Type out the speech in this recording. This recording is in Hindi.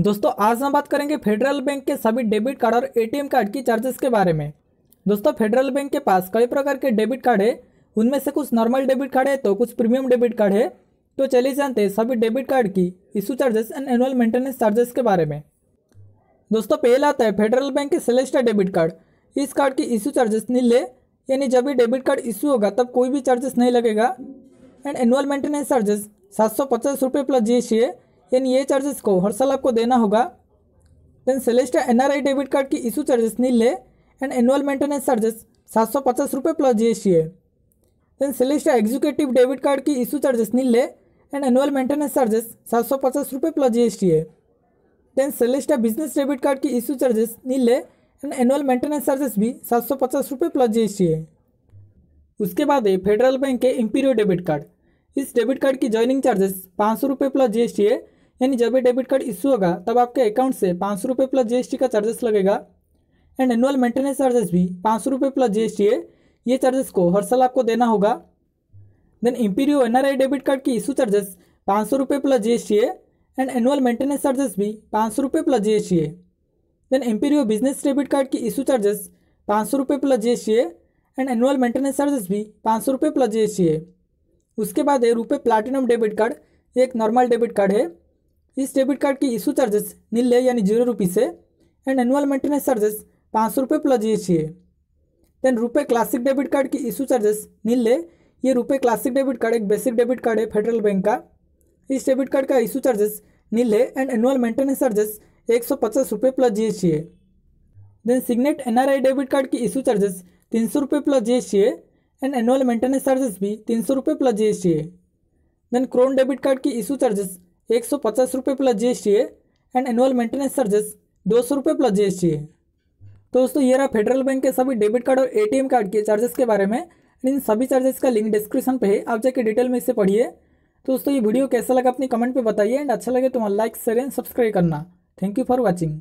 दोस्तों आज हम बात करेंगे फेडरल बैंक के सभी डेबिट कार्ड और एटीएम कार्ड की चार्जेस के बारे में दोस्तों फेडरल बैंक के पास कई प्रकार के डेबिट कार्ड है उनमें से कुछ नॉर्मल डेबिट कार्ड है तो कुछ प्रीमियम डेबिट कार्ड है तो चलिए जानते हैं सभी डेबिट कार्ड की issue charges and annual maintenance charges के बारे में दोस्तों पहला आता है फेडरल बैंक के सेलेस्टा डेबिट कार्ड इस कार्ड की इशू चार्जेस ले यानी जब भी डेबिट कार्ड इशू होगा तब कोई भी चार्जेस नहीं लगेगा एंड एनुअल मेंटेनेंस चार्जेस सात सौ पचास रुपये प्लस जी है यानी ये चार्जेस को हर साल आपको देना होगा then Celesta N R I debit card की इशू चार्जेस ले एंड एनुअल मेंटेनेंस चार्जेस सात सौ पचास रुपये प्लस जी एस टी है then Celesta executive debit card की इशू चार्जेस ले एंड एनुअल मेंटेनेंस चार्जेस सात सौ पचास रुपये प्लस जी एस टी है then Celesta business debit card की इशू चार्जेस ले एंड एनुअल मेंटेनेंस चार्जेस भी सात सौ पचास रुपये प्लस जी एस टी है उसके बाद है फेडरल बैंक के इम्पीरियो डेबिट कार्ड इस डेबिट कार्ड की ज्वाइनिंग चार्जेस पाँच सौ रुपये प्लस जी एस टी है यानी जब भी डेबिट कार्ड इश्यू होगा तब आपके अकाउंट से पाँच सौ रुपये प्लस जीएसटी का चार्जेस लगेगा एंड एनुअल मेंटेनेंस चार्जेस भी पाँच सौ रुपये प्लस जीएसटी है ये चार्जेस को हर साल आपको देना होगा then Imperio I debit card की इशू चार्जेस पाँच सौ रुपये प्लस जीएसटी है एंड एनुअल मेंटेनेंस चार्जेस भी पाँच सौ रुपये प्लस जीएसटी है then Imperio business debit card की इशू चार्जेस पाँच सौ रुपये प्लस जीएसटी है एंड एनुअल मेंटेनेंस चार्जेस भी पाँच सौ रुपये प्लस जीएसटी है उसके बाद है रुपये प्लाटिनम डेबिट कार्ड एक नॉर्मल डेबिट कार्ड है इस डेबिट कार्ड की इशू चार्जेस नील है यानी जीरो रुपीज़ है एंड एनुअल मेंटेनेंस चार्जेस पाँच सौ रुपये प्लस जी एस है then RuPay classic debit card की इशू चार्जेस नील है ये रुपये क्लासिक डेबिट कार्ड एक बेसिक डेबिट कार्ड है फेडरल बैंक का इस डेबिट कार्ड का इशू चार्जेस नील है एंड एनुअल मेंटेनेंस चार्जेस एक सौ पचास रुपये प्लस जी एस है then Signet N R I debit card की इशू चार्जेस तीन सौ रुपये प्लस जी एस है एंड एनुअल मेंटेनेंस चार्जेस भी तीन सौ रुपये प्लस जी एस है देन क्रोन डेबिट कार्ड की इशू चार्जेस एक सौ पचास रुपये प्लस जी एस टी है एंड एनुअल मेंटेनेंस चार्जेस दो सौ रुपये प्लस जी एस टी है तो दोस्तों ये रहा फेडरल बैंक के सभी डेबिट कार्ड और एटीएम कार्ड के चार्जेस के बारे में इन सभी चार्जेस का लिंक डिस्क्रिप्शन पे है आप जाके डिटेल में इसे पढ़िए तो दोस्तों ये वीडियो कैसा लगा अपनी कमेंट पर बताइए एंड अच्छा लगे तो वहाँ लाइक शेयर एंड सब्सक्राइब करना थैंक यू फॉर वॉचिंग